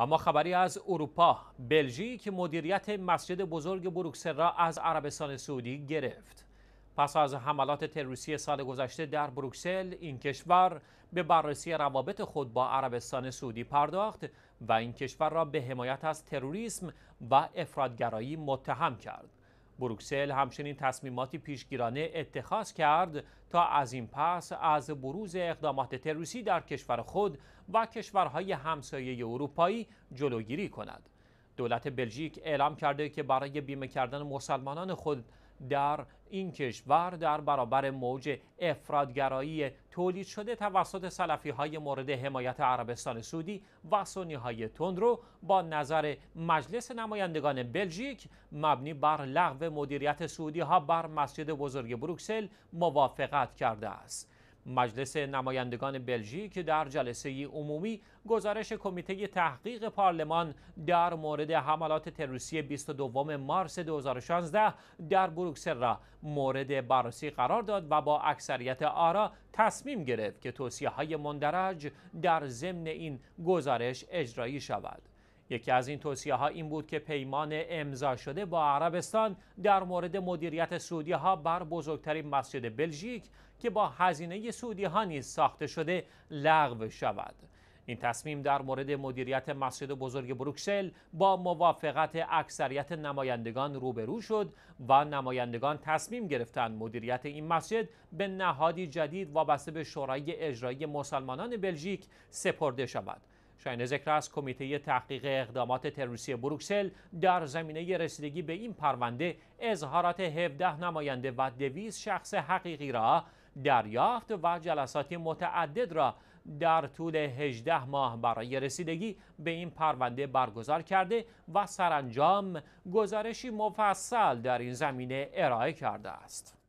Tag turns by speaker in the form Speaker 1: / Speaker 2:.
Speaker 1: اما خبری از اروپا بلژیک مدیریت مسجد بزرگ بروکسل را از عربستان سعودی گرفت پس از حملات تروریستی سال گذشته در بروکسل این کشور به بررسی روابط خود با عربستان سعودی پرداخت و این کشور را به حمایت از تروریسم و افرادگرایی متهم کرد بروکسل همچنین تصمیماتی پیشگیرانه اتخاذ کرد تا از این پس از بروز اقدامات تروریستی در کشور خود و کشورهای همسایه اروپایی جلوگیری کند. دولت بلژیک اعلام کرده که برای بیمه کردن مسلمانان خود در این کشور در برابر موج افرادگرایی تولید شده توسط سلفی های مورد حمایت عربستان سعودی و سنی های تند رو با نظر مجلس نمایندگان بلژیک مبنی بر لغو مدیریت سعودی ها بر مسجد بزرگ بروکسل موافقت کرده است. مجلس نمایندگان بلژیک در جلسه عمومی گزارش کمیته تحقیق پارلمان در مورد حملات تروریستی 22 مارس 2016 در بروکسل را مورد بررسی قرار داد و با اکثریت آرا تصمیم گرفت که توصیه های مندرج در ضمن این گزارش اجرایی شود. یکی از این توصیه ها این بود که پیمان امضا شده با عربستان در مورد مدیریت سعودی ها بر بزرگترین مسجد بلژیک که با هزینه سعودی ها نیز ساخته شده لغو شود. این تصمیم در مورد مدیریت مسجد بزرگ بروکسل با موافقت اکثریت نمایندگان روبرو شد و نمایندگان تصمیم گرفتند مدیریت این مسجد به نهادی جدید وابسته به شورای اجرایی مسلمانان بلژیک سپرده شود. شاین ذکر است کمیته تحقیق اقدامات تروریستی بروکسل در زمینه رسیدگی به این پرونده اظهارات 17 نماینده و 200 شخص حقیقی را دریافت و جلساتی متعدد را در طول 18 ماه برای رسیدگی به این پرونده برگزار کرده و سرانجام گزارشی مفصل در این زمینه ارائه کرده است.